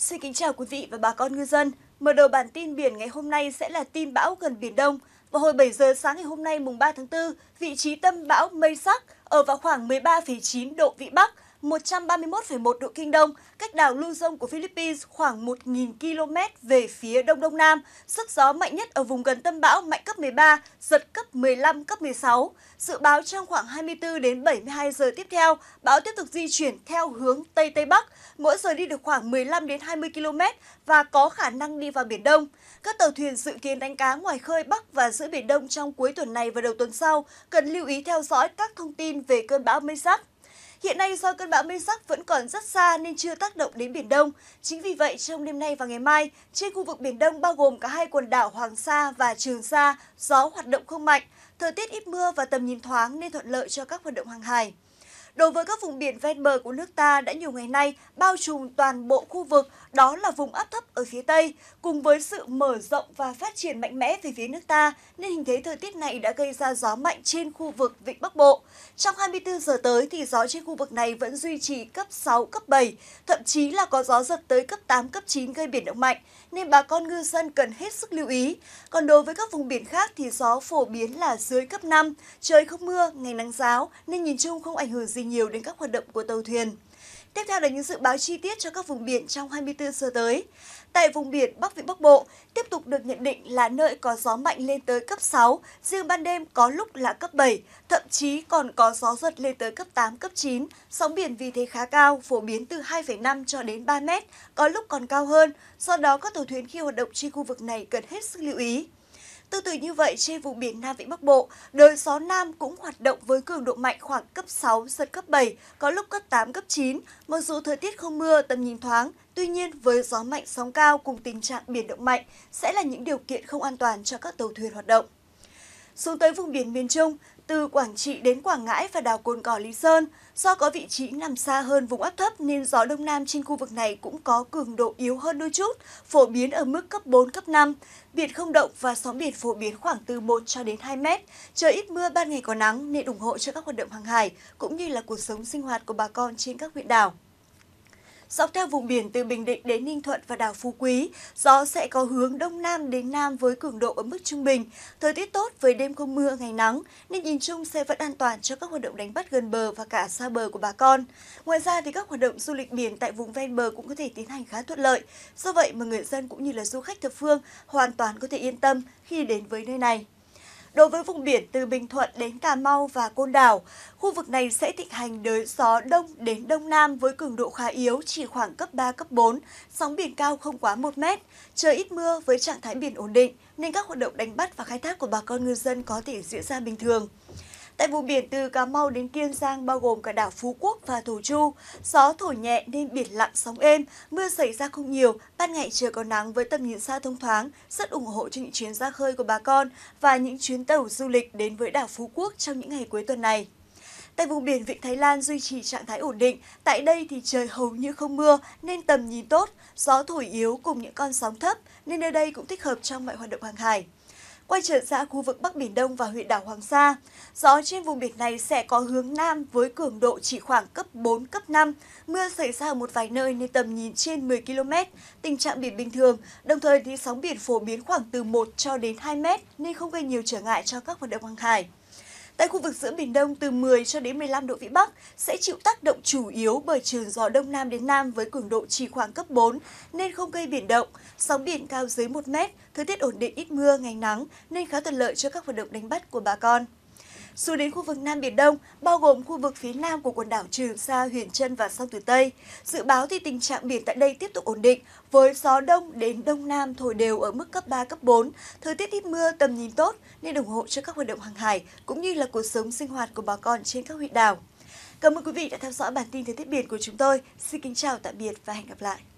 Xin kính chào quý vị và bà con ngư dân. Mở đầu bản tin biển ngày hôm nay sẽ là tin bão gần Biển Đông. Vào hồi 7 giờ sáng ngày hôm nay mùng 3 tháng 4, vị trí tâm bão Mây Sắc ở vào khoảng 13,9 độ Vĩ Bắc, 131,1 độ Kinh Đông, cách đảo Luzon của Philippines khoảng 1.000 km về phía Đông Đông Nam. Sức gió mạnh nhất ở vùng gần tâm bão mạnh cấp 13, giật cấp 15, cấp 16. Dự báo trong khoảng 24 đến 72 giờ tiếp theo, bão tiếp tục di chuyển theo hướng Tây Tây Bắc, mỗi giờ đi được khoảng 15 đến 20 km và có khả năng đi vào Biển Đông. Các tàu thuyền dự kiến đánh cá ngoài khơi Bắc và giữa Biển Đông trong cuối tuần này và đầu tuần sau cần lưu ý theo dõi các thông tin về cơn bão Mesak Hiện nay do cơn bão Mesak vẫn còn rất xa nên chưa tác động đến Biển Đông. Chính vì vậy, trong đêm nay và ngày mai, trên khu vực Biển Đông bao gồm cả hai quần đảo Hoàng Sa và Trường Sa, gió hoạt động không mạnh, thời tiết ít mưa và tầm nhìn thoáng nên thuận lợi cho các hoạt động hàng hải. Đối với các vùng biển ven bờ của nước ta đã nhiều ngày nay bao trùm toàn bộ khu vực, đó là vùng áp thấp ở phía Tây. Cùng với sự mở rộng và phát triển mạnh mẽ về phía nước ta, nên hình thế thời tiết này đã gây ra gió mạnh trên khu vực Vịnh Bắc Bộ. Trong 24 giờ tới thì gió trên khu vực này vẫn duy trì cấp 6, cấp 7, thậm chí là có gió giật tới cấp 8, cấp 9 gây biển động mạnh, nên bà con ngư dân cần hết sức lưu ý. Còn đối với các vùng biển khác thì gió phổ biến là dưới cấp 5, trời không mưa, ngày nắng giáo nên nhìn chung không ảnh hưởng gì gì nhiều đến các hoạt động của tàu thuyền. Tiếp theo là những dự báo chi tiết cho các vùng biển trong 24 giờ tới. Tại vùng biển Bắc Vịnh Bắc Bộ, tiếp tục được nhận định là nơi có gió mạnh lên tới cấp 6, riêng ban đêm có lúc là cấp 7, thậm chí còn có gió giật lên tới cấp 8, cấp 9. Sóng biển vì thế khá cao, phổ biến từ 2,5 cho đến 3 mét, có lúc còn cao hơn, do đó các tàu thuyền khi hoạt động trên khu vực này cần hết sức lưu ý. Tương tự như vậy, trên vùng biển Nam Vịnh Bắc Bộ, đới gió Nam cũng hoạt động với cường độ mạnh khoảng cấp 6, giật cấp 7, có lúc cấp 8, cấp 9. Mặc dù thời tiết không mưa, tầm nhìn thoáng, tuy nhiên với gió mạnh sóng cao cùng tình trạng biển động mạnh sẽ là những điều kiện không an toàn cho các tàu thuyền hoạt động. Xuống tới vùng biển miền Trung, từ Quảng Trị đến Quảng Ngãi và đảo Cồn Cỏ Lý Sơn, do có vị trí nằm xa hơn vùng áp thấp nên gió đông nam trên khu vực này cũng có cường độ yếu hơn đôi chút, phổ biến ở mức cấp 4, cấp 5. Biển không động và sóng biển phổ biến khoảng từ 1 cho đến 2 mét. Trời ít mưa ban ngày có nắng nên ủng hộ cho các hoạt động hàng hải cũng như là cuộc sống sinh hoạt của bà con trên các huyện đảo dọc theo vùng biển từ Bình Định đến Ninh Thuận và đảo Phú Quý. Gió sẽ có hướng đông nam đến nam với cường độ ở mức trung bình. Thời tiết tốt với đêm không mưa, ngày nắng, nên nhìn chung sẽ vẫn an toàn cho các hoạt động đánh bắt gần bờ và cả xa bờ của bà con. Ngoài ra thì các hoạt động du lịch biển tại vùng ven bờ cũng có thể tiến hành khá thuận lợi. Do vậy mà người dân cũng như là du khách thập phương hoàn toàn có thể yên tâm khi đến với nơi này. Đối với vùng biển từ Bình Thuận đến Cà Mau và Côn Đảo, khu vực này sẽ thịnh hành đới gió đông đến đông nam với cường độ khá yếu chỉ khoảng cấp 3, cấp 4, sóng biển cao không quá 1 mét, trời ít mưa với trạng thái biển ổn định nên các hoạt động đánh bắt và khai thác của bà con ngư dân có thể diễn ra bình thường. Tại vùng biển từ Cà Mau đến Kiên Giang bao gồm cả đảo Phú Quốc và Thổ Chu, gió thổi nhẹ nên biển lặng sóng êm, mưa xảy ra không nhiều, ban ngày trời có nắng với tầm nhìn xa thông thoáng, rất ủng hộ cho những chuyến ra khơi của bà con và những chuyến tàu du lịch đến với đảo Phú Quốc trong những ngày cuối tuần này. Tại vùng biển Vịnh Thái Lan duy trì trạng thái ổn định, tại đây thì trời hầu như không mưa nên tầm nhìn tốt, gió thổi yếu cùng những con sóng thấp nên nơi đây cũng thích hợp trong mọi hoạt động hàng hải quay trở ra khu vực Bắc Biển Đông và huyện đảo Hoàng Sa. Gió trên vùng biển này sẽ có hướng Nam với cường độ chỉ khoảng cấp 4, cấp 5. Mưa xảy ra ở một vài nơi nên tầm nhìn trên 10 km, tình trạng biển bình thường, đồng thời thì sóng biển phổ biến khoảng từ 1 cho đến 2 mét nên không gây nhiều trở ngại cho các hoạt động hàng hải. Tại khu vực giữa Biển Đông từ 10 cho đến 15 độ Vĩ Bắc sẽ chịu tác động chủ yếu bởi trường gió Đông Nam đến Nam với cường độ chỉ khoảng cấp 4 nên không gây biển động, sóng biển cao dưới 1 mét, thời tiết ổn định ít mưa, ngày nắng nên khá thuận lợi cho các hoạt động đánh bắt của bà con. Xuống đến khu vực Nam Biển Đông, bao gồm khu vực phía nam của quần đảo Trường Sa, Huyền Trân và sông Tử Tây. Dự báo thì tình trạng biển tại đây tiếp tục ổn định, với gió đông đến đông nam thổi đều ở mức cấp 3, cấp 4. Thời tiết ít mưa, tầm nhìn tốt nên ủng hộ cho các hoạt động hàng hải cũng như là cuộc sống sinh hoạt của bà con trên các huyện đảo. Cảm ơn quý vị đã theo dõi bản tin thời tiết biển của chúng tôi. Xin kính chào, tạm biệt và hẹn gặp lại.